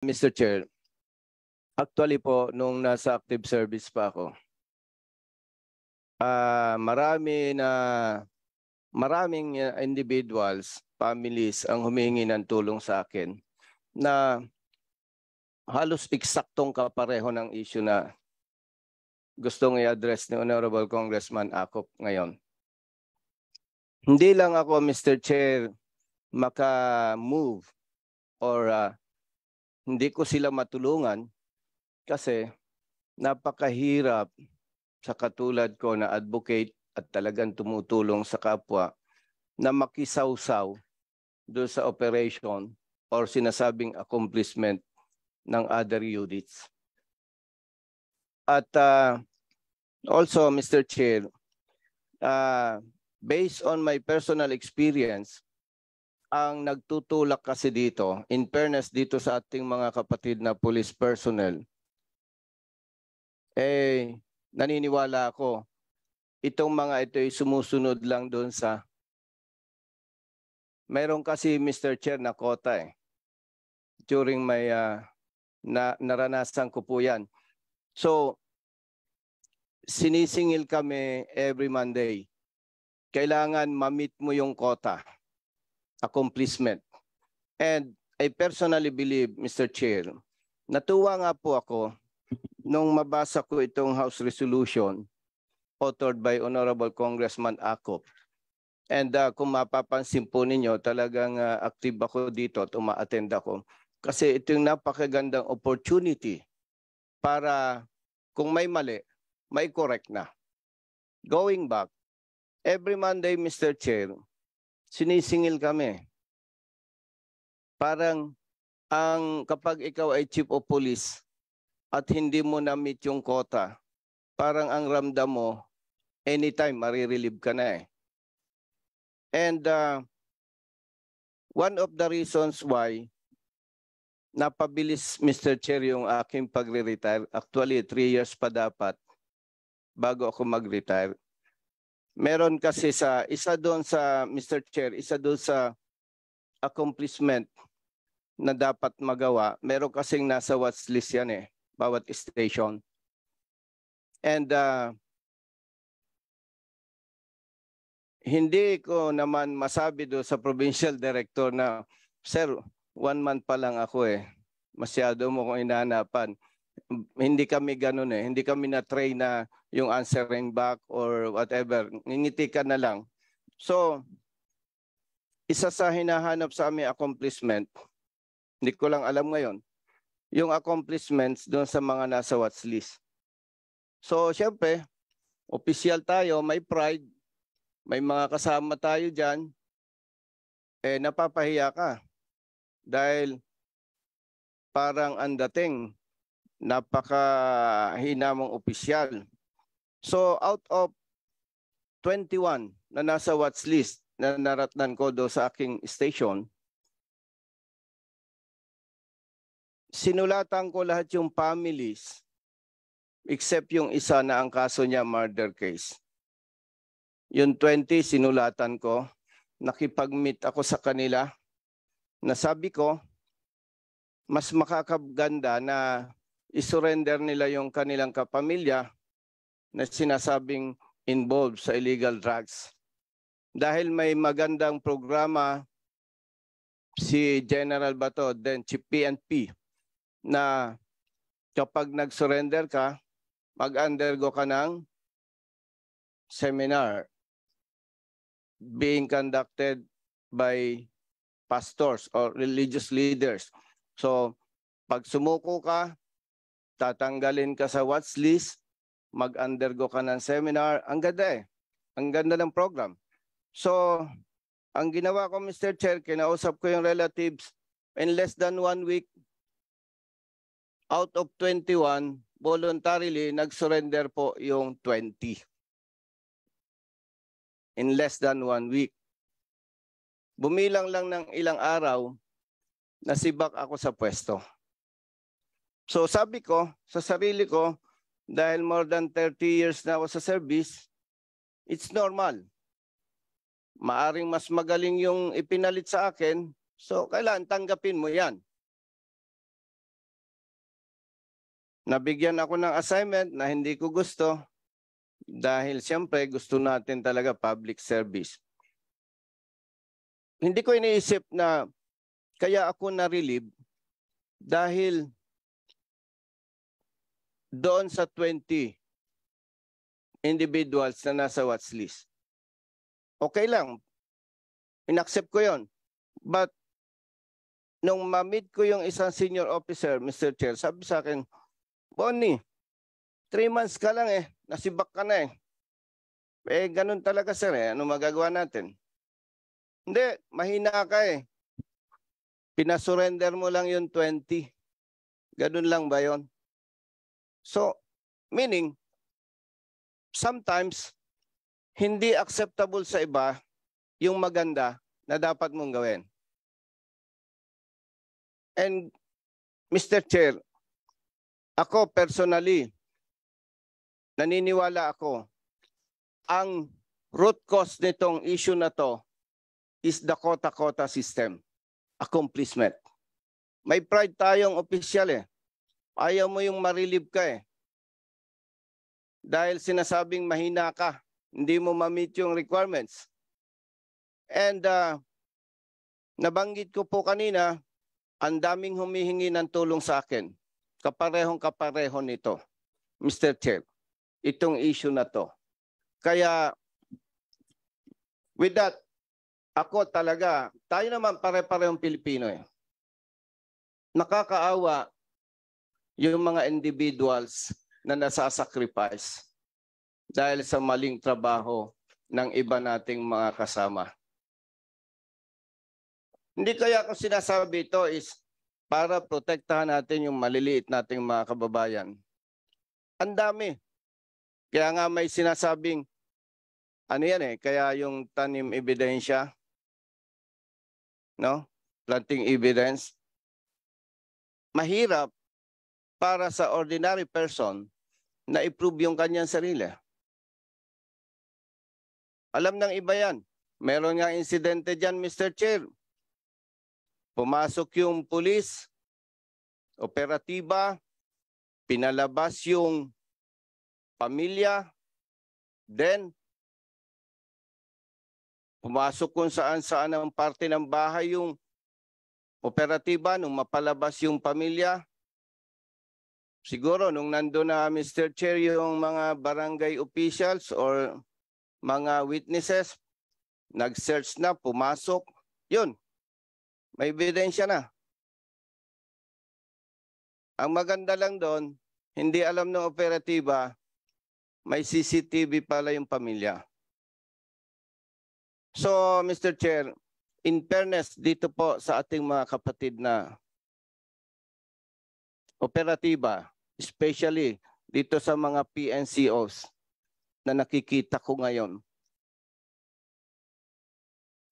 Mr. Chair, actually po, nung nasa active service pa ako, uh, marami na maraming ah, individuals, families ang humingi ng tulong sa akin na halos eksaktong kapareho ng issue na gustong i-address ni Honorable Congressman Akop ngayon. Hindi lang ako, Mr. Chair, maka-move or uh, hindi ko sila matulungan kasi napakahirap sa katulad ko na advocate at talagang tumutulong sa kapwa na makisawsaw doon sa operation or sinasabing accomplishment ng other units. At uh, also, Mr. Chair, uh, based on my personal experience, ang nagtutulak kasi dito, in fairness dito sa ating mga kapatid na police personnel, eh, naniniwala ako, itong mga ito ay sumusunod lang doon sa, meron kasi Mr. Chair na kota eh, during my, uh, na, naranasan ko po yan. So, sinisingil kami every Monday. Kailangan ma-meet mo yung kota accomplishment. And I personally believe, Mr. Chair, natuwa nga po ako nung mabasa ko itong House Resolution authored by Honorable Congressman Akop. And uh, kung mapapansin po ninyo, talagang uh, active ako dito at uma ako. Kasi ito yung napakagandang opportunity para kung may mali, may correct na. Going back, every Monday, Mr. Chair, sinisingil kami. Parang ang kapag ikaw ay chief of police at hindi mo na-meet yung quota, parang ang ramdam mo, anytime marirelieve ka na eh. And uh, one of the reasons why napabilis Mr. Chair yung aking pagre-retire, actually 3 years pa dapat bago ako mag-retire, meron kasi sa isa doon sa Mr. Chair, isa doon sa accomplishment na dapat magawa, meron kasing nasa watch list yan eh, bawat station. And uh, hindi ko naman masabi do sa provincial director na, Sir, one month pa lang ako eh. Masyado mo kong inahanapan hindi kami ganun eh. Hindi kami na-train na yung answering back or whatever. Ningiti ka na lang. So, isa sa hinahanap sa aming accomplishment, hindi ko lang alam ngayon, yung accomplishments doon sa mga nasa watch list. So, syempre, official tayo, may pride, may mga kasama tayo dyan, eh napapahiya ka. Dahil parang ang dating, mong opisyal. So out of 21 na nasa watch list na naratnan ko do sa aking station, sinulatan ko lahat yung families except yung isa na ang kaso niya murder case. Yung 20 sinulatan ko, nakipag-meet ako sa kanila. Nasabi ko, mas makakaganda na isurrender nila yung kanilang kapamilya na sinasabing involved sa illegal drugs. Dahil may magandang programa si General Bato, then si PNP, na kapag nag-surrender ka, mag-undergo ka ng seminar being conducted by pastors or religious leaders. So, pag sumuko ka, tatanggalin ka sa watch list, mag-undergo ka ng seminar. Ang ganda eh. Ang ganda ng program. So, ang ginawa ko, Mr. Chair, kinausap ko yung relatives in less than one week, out of 21, voluntarily, nag-surrender po yung 20. In less than one week. Bumilang lang ng ilang araw, nasibak ako sa pwesto. So sabi ko sa sarili ko, dahil more than 30 years na ako sa service, it's normal. Maaring mas magaling yung ipinalit sa akin, so kailan tanggapin mo yan. Nabigyan ako ng assignment na hindi ko gusto dahil siyempre gusto natin talaga public service hindi ko iniisip na kaya ako na-relieve dahil doon sa 20 individuals na nasa watch list. Okay lang. Inaccept ko yon. But nung ma-meet ko yung isang senior officer, Mr. Chair, sabi sa akin, Bonnie, three months ka lang eh. Nasibak ka na eh. Eh, ganun talaga sir eh. Ano magagawa natin? Hindi, mahina ka eh. Pinasurrender mo lang yung 20. Ganun lang ba yon? So, meaning, sometimes, hindi acceptable sa iba yung maganda na dapat mong gawin. And Mr. Chair, ako personally, naniniwala ako, ang root cause nitong issue na to is the quota-quota system, accomplishment. May pride tayong official eh. Ayaw mo yung marilib ka eh. Dahil sinasabing mahina ka, hindi mo ma-meet yung requirements. And uh, nabanggit ko po kanina, ang daming humihingi ng tulong sa akin. Kaparehong kapareho nito, Mr. Chair. Itong issue na to. Kaya with that, ako talaga, tayo naman pare-parehong Pilipino eh. Nakakaawa yung mga individuals na nasasacrifice dahil sa maling trabaho ng iba nating mga kasama. Hindi kaya ko sinasabi ito is para protektahan natin yung maliliit nating mga kababayan. Ang dami. Kaya nga may sinasabing, ano yan eh, kaya yung tanim ebidensya, no? planting evidence, mahirap para sa ordinary person na i-prove yung kanyang sarili. Alam ng iba yan. Meron nga insidente dyan, Mr. Chair. Pumasok yung pulis, operatiba, pinalabas yung pamilya, then pumasok kung saan-saan ang parte ng bahay yung operatiba nung mapalabas yung pamilya, Siguro nung nando na Mr. Chair yung mga barangay officials or mga witnesses, nag-search na, pumasok, yun, may ebidensya na. Ang maganda lang doon, hindi alam ng operatiba, may CCTV pala yung pamilya. So, Mr. Chair, in fairness dito po sa ating mga kapatid na operatiba, especially dito sa mga PNCOs na nakikita ko ngayon.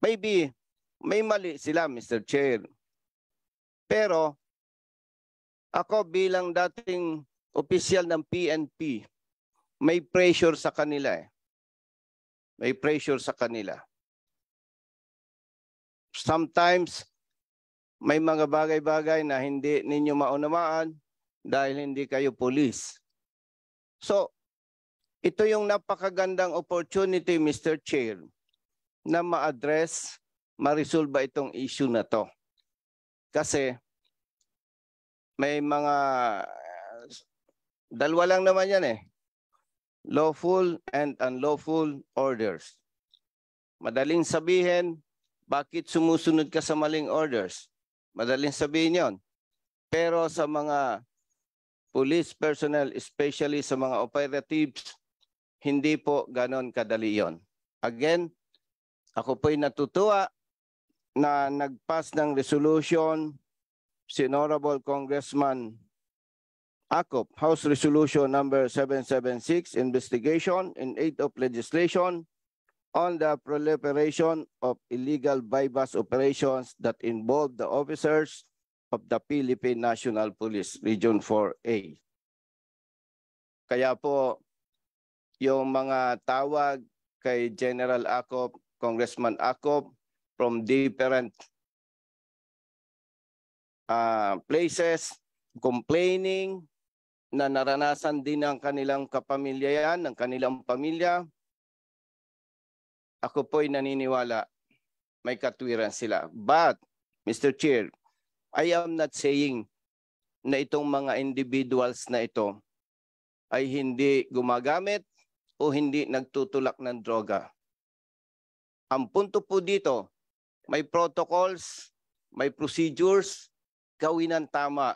Maybe may mali sila, Mr. Chair. Pero ako bilang dating official ng PNP, may pressure sa kanila eh. May pressure sa kanila. Sometimes may mga bagay-bagay na hindi ninyo maunawaan dahil hindi kayo police. So, ito yung napakagandang opportunity, Mr. Chair, na ma-address, ma-resolve ba itong issue na to. Kasi may mga, dalawa lang naman yan eh, lawful and unlawful orders. Madaling sabihin, bakit sumusunod ka sa maling orders? Madaling sabihin yon. Pero sa mga police personnel, especially sa mga operatives, hindi po ganon kadali yon. Again, ako po'y natutuwa na nagpas ng resolution si Honorable Congressman ACOP, House Resolution Number 776, Investigation in Aid of Legislation on the proliferation of illegal bypass operations that involve the officers of the Philippine National Police Region 4A. Kaya po yung mga tawag kay General Akop, Congressman Akop from different uh, places complaining na naranasan din ng kanilang kapamilya yan, ng kanilang pamilya ako po'y naniniwala may katwiran sila. But, Mr. Chair, I am not saying na itong mga individuals na ito ay hindi gumagamit o hindi nagtutulak ng droga. Ang punto po dito, may protocols, may procedures, gawin ang tama.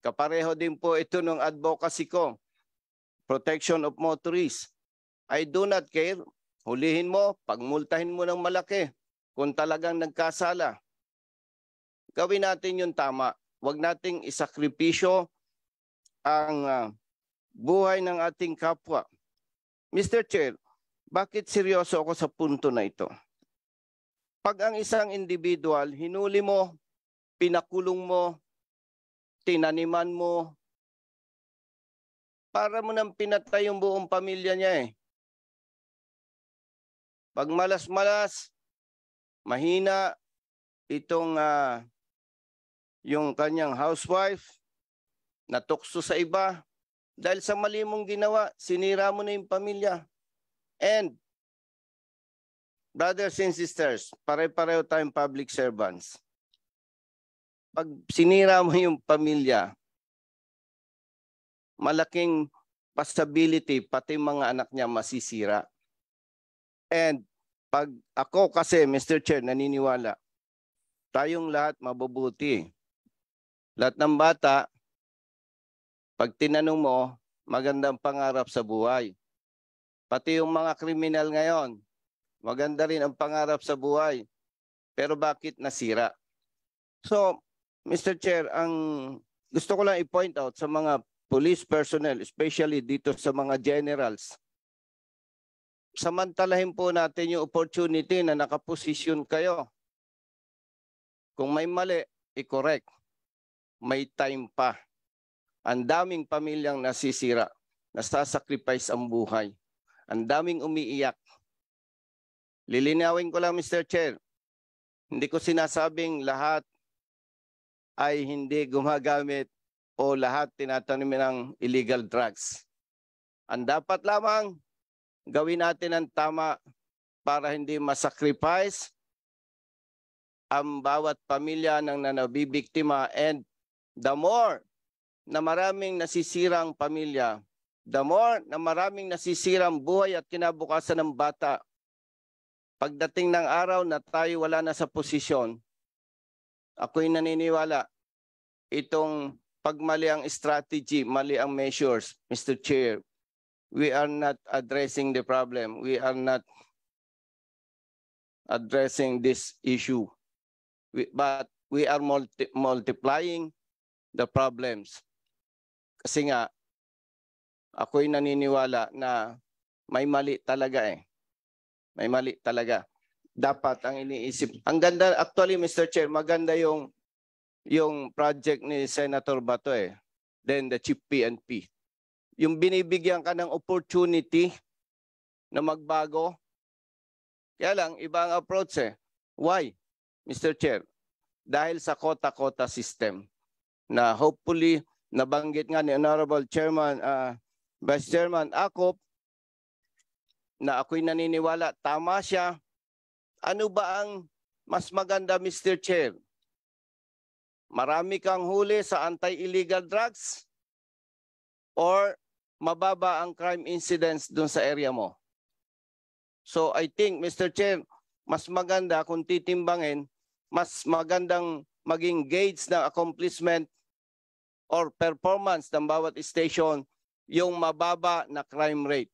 Kapareho din po ito ng advocacy ko, protection of motorists. I do not care hulihin mo, pagmultahin mo ng malaki kung talagang nagkasala. Gawin natin yung tama. Huwag nating isakripisyo ang uh, buhay ng ating kapwa. Mr. Chair, bakit seryoso ako sa punto na ito? Pag ang isang individual, hinuli mo, pinakulong mo, tinaniman mo, para mo nang pinatay yung buong pamilya niya eh. Pag malas-malas, mahina itong uh, yung kanyang housewife, natukso sa iba, dahil sa mali mong ginawa, sinira mo na yung pamilya. And, brothers and sisters, pare-pareho tayong public servants. Pag sinira mo yung pamilya, malaking possibility pati mga anak niya masisira. And pag ako kasi Mr. Chair naniniwala tayong lahat mabubuti. Lahat ng bata pag tinanong mo magandang pangarap sa buhay. Pati yung mga kriminal ngayon, maganda rin ang pangarap sa buhay. Pero bakit nasira? So, Mr. Chair, ang gusto ko lang i-point out sa mga police personnel, especially dito sa mga generals, samantalahin po natin yung opportunity na nakaposisyon kayo. Kung may mali, i-correct. May time pa. Ang daming pamilyang nasisira, nasasacrifice ang buhay. Ang daming umiiyak. Lilinawin ko lang, Mr. Chair. Hindi ko sinasabing lahat ay hindi gumagamit o lahat tinatanim ng illegal drugs. Ang dapat lamang gawin natin ang tama para hindi masacrifice ang bawat pamilya ng nanabibiktima and the more na maraming nasisirang pamilya, the more na maraming nasisirang buhay at kinabukasan ng bata, pagdating ng araw na tayo wala na sa posisyon, ako'y naniniwala itong pag mali ang strategy, mali ang measures, Mr. Chair, we are not addressing the problem. We are not addressing this issue. We, but we are multi multiplying the problems. Kasi nga, ako'y naniniwala na may mali talaga eh. May mali talaga. Dapat ang iniisip. Ang ganda, actually Mr. Chair, maganda yung yung project ni Senator Bato eh. Then the chief PNP yung binibigyan ka ng opportunity na magbago. Kaya lang, ibang approach eh. Why, Mr. Chair? Dahil sa kota-kota system na hopefully nabanggit nga ni Honorable Chairman, uh, Vice Chairman Akop, na ako'y naniniwala, tama siya. Ano ba ang mas maganda, Mr. Chair? Marami kang huli sa anti-illegal drugs or mababa ang crime incidence doon sa area mo. So I think, Mr. Chair, mas maganda kung titimbangin, mas magandang maging gauge ng accomplishment or performance ng bawat station yung mababa na crime rate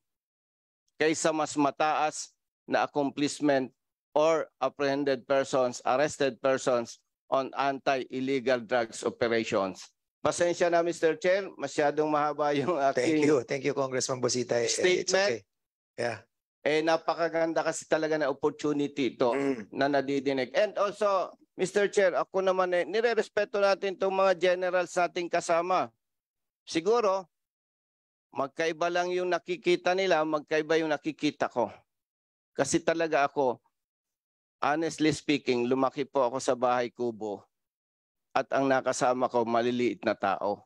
kaysa mas mataas na accomplishment or apprehended persons, arrested persons on anti-illegal drugs operations. Pasensya na Mr. Chair, masyadong mahaba yung aking Thank you. Thank you, Congressman Busita. Eh, it's okay. Yeah. Eh, napakaganda kasi talaga na opportunity ito mm. na nadidinig. And also, Mr. Chair, ako naman eh, nirerespeto natin tong mga general sa ating kasama. Siguro, magkaiba lang yung nakikita nila, magkaiba yung nakikita ko. Kasi talaga ako, honestly speaking, lumaki po ako sa bahay kubo at ang nakasama ko maliliit na tao.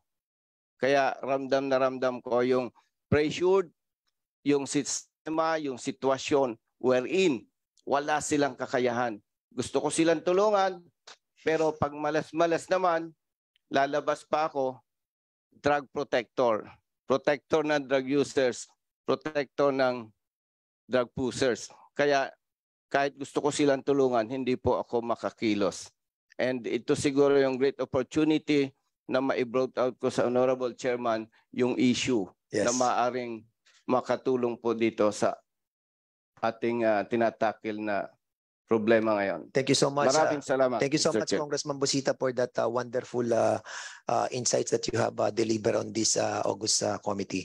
Kaya ramdam na ramdam ko yung pressured, yung sistema, yung sitwasyon wherein wala silang kakayahan. Gusto ko silang tulungan, pero pag malas-malas naman, lalabas pa ako, drug protector. Protector ng drug users, protector ng drug users. Kaya kahit gusto ko silang tulungan, hindi po ako makakilos. And ito siguro yung great opportunity na ma-brought out ko sa Honorable Chairman yung issue yes. na maaring makatulong po dito sa ating uh, ah, tinatakil na problema ngayon. Thank you so much. Maraming ah. salamat. thank you so Mr. much, Chair. Congressman Busita, for that uh, wonderful uh, uh, insights that you have uh, delivered on this uh, August uh, committee.